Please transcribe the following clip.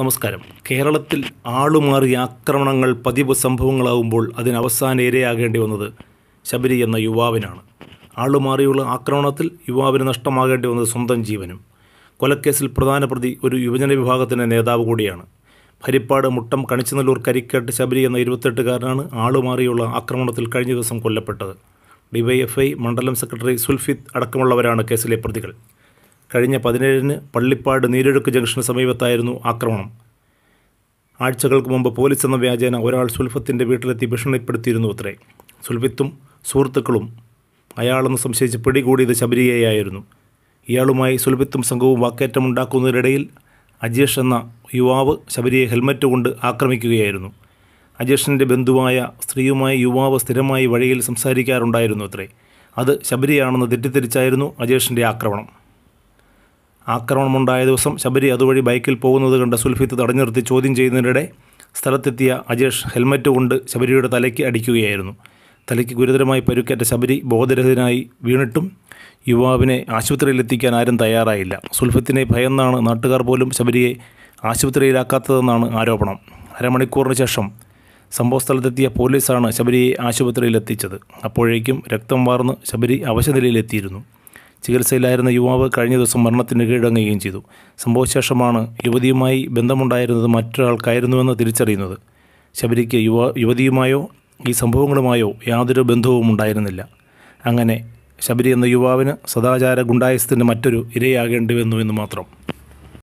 നമസ്കാരം കേരളത്തിൽ ആളുമാറിയ ആക്രമണങ്ങൾ പതിവ് സംഭവങ്ങളാവുമ്പോൾ അതിനവസാന ഇരയാകേണ്ടി വന്നത് ശബരി എന്ന യുവാവിനാണ് ആളുമാറിയുള്ള ആക്രമണത്തിൽ യുവാവിന് നഷ്ടമാകേണ്ടി വന്നത് സ്വന്തം ജീവനും കൊലക്കേസിൽ പ്രധാന പ്രതി ഒരു യുവജന വിഭാഗത്തിൻ്റെ നേതാവ് കൂടിയാണ് ഹരിപ്പാട് മുട്ടം കണിച്ചനല്ലൂർ കരിക്കേട്ട് ശബരി എന്ന ഇരുപത്തെട്ടുകാരനാണ് ആളുമാറിയുള്ള ആക്രമണത്തിൽ കഴിഞ്ഞ ദിവസം കൊല്ലപ്പെട്ടത് ഡിവൈഎഫ്ഐ മണ്ഡലം സെക്രട്ടറി സുൽഫിത്ത് അടക്കമുള്ളവരാണ് കേസിലെ പ്രതികൾ കഴിഞ്ഞ പതിനേഴിന് പള്ളിപ്പാട് നീരൊഴുക്ക് ജംഗ്ഷന് സമീപത്തായിരുന്നു ആക്രമണം ആഴ്ചകൾക്ക് മുമ്പ് പോലീസ് എന്ന വ്യാജേന ഒരാൾ സുൽഫത്തിൻ്റെ വീട്ടിലെത്തി ഭീഷണിപ്പെടുത്തിയിരുന്നു അത്രേ സുൽഫിത്തും സുഹൃത്തുക്കളും അയാളെന്ന് സംശയിച്ച് പിടികൂടിയത് ശബരിയെയായിരുന്നു ഇയാളുമായി സുൽഫിത്തും സംഘവും വാക്കേറ്റമുണ്ടാക്കുന്നതിനിടയിൽ അജേഷ് എന്ന യുവാവ് ശബരിയെ ഹെൽമറ്റ് കൊണ്ട് ആക്രമിക്കുകയായിരുന്നു അജേഷിൻ്റെ ബന്ധുവായ സ്ത്രീയുമായി യുവാവ് സ്ഥിരമായി വഴിയിൽ സംസാരിക്കാറുണ്ടായിരുന്നു അത്രേ അത് ശബരിയാണെന്ന് തെറ്റിദ്ധരിച്ചായിരുന്നു അജേഷിൻ്റെ ആക്രമണം ആക്രമണമുണ്ടായ ദിവസം ശബരി അതുവഴി ബൈക്കിൽ പോകുന്നത് കണ്ട സുൽഫിത്ത് തടഞ്ഞു നിർത്തി ചോദ്യം ചെയ്യുന്നതിനിടെ സ്ഥലത്തെത്തിയ അജേഷ് ഹെൽമറ്റ് കൊണ്ട് ശബരിയുടെ തലയ്ക്ക് അടിക്കുകയായിരുന്നു തലയ്ക്ക് ഗുരുതരമായി പരുക്കേറ്റ ശബരി ബോധരഹിതനായി വീണിട്ടും യുവാവിനെ ആശുപത്രിയിലെത്തിക്കാൻ ആരും തയ്യാറായില്ല സുൽഫത്തിനെ ഭയന്നാണ് നാട്ടുകാർ പോലും ശബരിയെ ആശുപത്രിയിലാക്കാത്തതെന്നാണ് ആരോപണം അരമണിക്കൂറിന് ശേഷം സംഭവസ്ഥലത്തെത്തിയ പോലീസാണ് ശബരിയെ ആശുപത്രിയിലെത്തിച്ചത് അപ്പോഴേക്കും രക്തം വാർന്ന് ശബരി അവശനിലയിലെത്തിയിരുന്നു ചികിത്സയിലായിരുന്ന യുവാവ് കഴിഞ്ഞ ദിവസം മരണത്തിന് കീഴടങ്ങുകയും ചെയ്തു സംഭവശേഷമാണ് യുവതിയുമായി ബന്ധമുണ്ടായിരുന്നത് മറ്റൊരാൾക്കായിരുന്നുവെന്ന് തിരിച്ചറിയുന്നത് ശബരിക്ക് യുവ യുവതിയുമായോ ഈ സംഭവങ്ങളുമായോ യാതൊരു ബന്ധവും ഉണ്ടായിരുന്നില്ല അങ്ങനെ ശബരി എന്ന യുവാവിന് സദാചാര ഗുണ്ടായസത്തിൻ്റെ മറ്റൊരു ഇരയാകേണ്ടി വന്നു എന്ന് മാത്രം